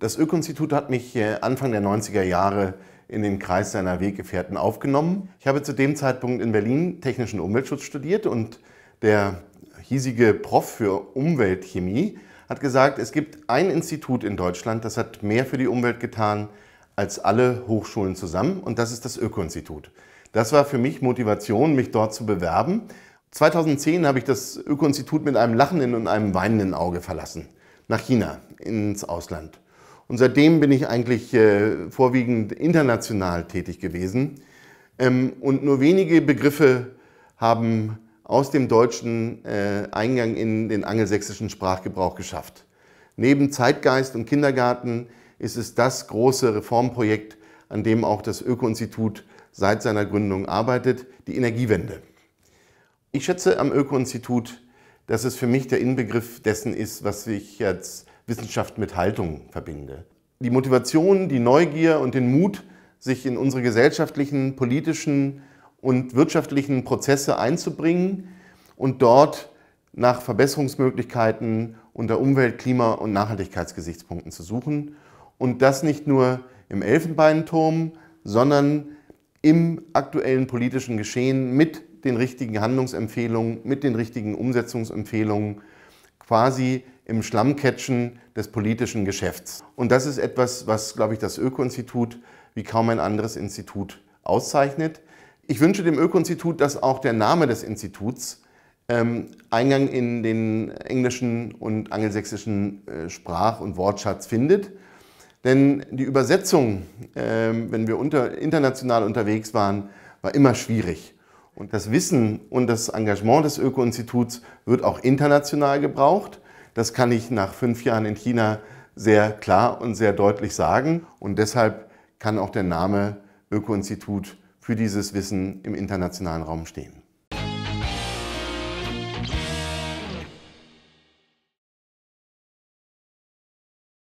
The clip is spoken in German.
Das Öko-Institut hat mich äh, Anfang der 90er Jahre in den Kreis seiner Weggefährten aufgenommen. Ich habe zu dem Zeitpunkt in Berlin technischen Umweltschutz studiert und der hiesige Prof für Umweltchemie hat gesagt, es gibt ein Institut in Deutschland, das hat mehr für die Umwelt getan als alle Hochschulen zusammen und das ist das Öko-Institut. Das war für mich Motivation, mich dort zu bewerben. 2010 habe ich das Öko-Institut mit einem lachenden und einem weinenden Auge verlassen, nach China, ins Ausland. Und seitdem bin ich eigentlich äh, vorwiegend international tätig gewesen. Ähm, und nur wenige Begriffe haben aus dem Deutschen äh, Eingang in den angelsächsischen Sprachgebrauch geschafft. Neben Zeitgeist und Kindergarten ist es das große Reformprojekt, an dem auch das Öko-Institut seit seiner Gründung arbeitet, die Energiewende. Ich schätze am Öko-Institut, dass es für mich der Inbegriff dessen ist, was ich jetzt Wissenschaft mit Haltung verbinde. Die Motivation, die Neugier und den Mut, sich in unsere gesellschaftlichen, politischen und wirtschaftlichen Prozesse einzubringen und dort nach Verbesserungsmöglichkeiten unter Umwelt-, Klima- und Nachhaltigkeitsgesichtspunkten zu suchen. Und das nicht nur im Elfenbeinturm, sondern im aktuellen politischen Geschehen mit den richtigen Handlungsempfehlungen, mit den richtigen Umsetzungsempfehlungen, quasi im Schlammcatchen des politischen Geschäfts. Und das ist etwas, was, glaube ich, das Öko-Institut wie kaum ein anderes Institut auszeichnet. Ich wünsche dem Öko-Institut, dass auch der Name des Instituts ähm, Eingang in den englischen und angelsächsischen äh, Sprach- und Wortschatz findet. Denn die Übersetzung, ähm, wenn wir unter, international unterwegs waren, war immer schwierig. Und das Wissen und das Engagement des Öko-Instituts wird auch international gebraucht. Das kann ich nach fünf Jahren in China sehr klar und sehr deutlich sagen. Und deshalb kann auch der Name Öko-Institut für dieses Wissen im internationalen Raum stehen.